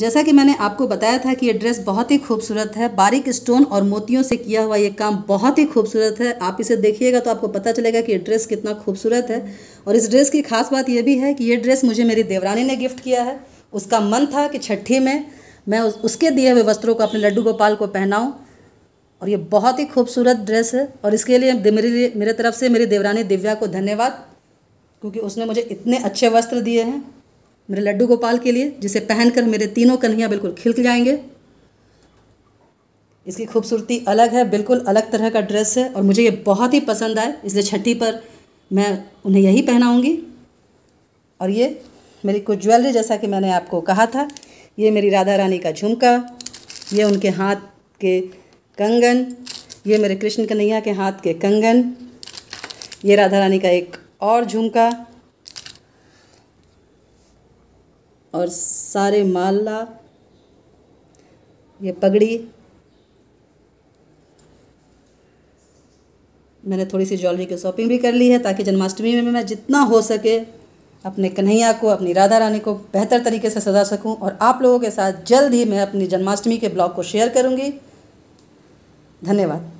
जैसा कि मैंने आपको बताया था कि ये ड्रेस बहुत ही खूबसूरत है बारीक स्टोन और मोतियों से किया हुआ ये काम बहुत ही खूबसूरत है आप इसे देखिएगा तो आपको पता चलेगा कि ये ड्रेस कितना खूबसूरत है और इस ड्रेस की खास बात यह भी है कि ये ड्रेस मुझे मेरी देवरानी ने गिफ्ट किया है उसका मन था कि छठी में मैं उसके दिए हुए वस्त्रों को अपने लड्डू गोपाल को पहनाऊँ और ये बहुत ही खूबसूरत ड्रेस है और इसके लिए मेरे लिए मेरे तरफ से मेरी देवरानी दिव्या को धन्यवाद क्योंकि उसने मुझे इतने अच्छे वस्त्र दिए हैं मेरे लड्डू गोपाल के लिए जिसे पहनकर मेरे तीनों कन्हैया बिल्कुल खिलक जाएंगे इसकी खूबसूरती अलग है बिल्कुल अलग तरह का ड्रेस है और मुझे ये बहुत ही पसंद आए इसलिए छठी पर मैं उन्हें यही पहनाऊँगी और ये मेरी कुछ ज्वेलरी जैसा कि मैंने आपको कहा था ये मेरी राधा रानी का झुमका ये उनके हाथ के कंगन ये मेरे कृष्ण कन्हैया के हाथ के कंगन ये राधा रानी का एक और झुमका और सारे माला ये पगड़ी मैंने थोड़ी सी ज्वेलरी की शॉपिंग भी कर ली है ताकि जन्माष्टमी में मैं जितना हो सके अपने कन्हैया को अपनी राधा रानी को बेहतर तरीके से सजा सकूं और आप लोगों के साथ जल्द ही मैं अपनी जन्माष्टमी के ब्लॉग को शेयर करूंगी धन्यवाद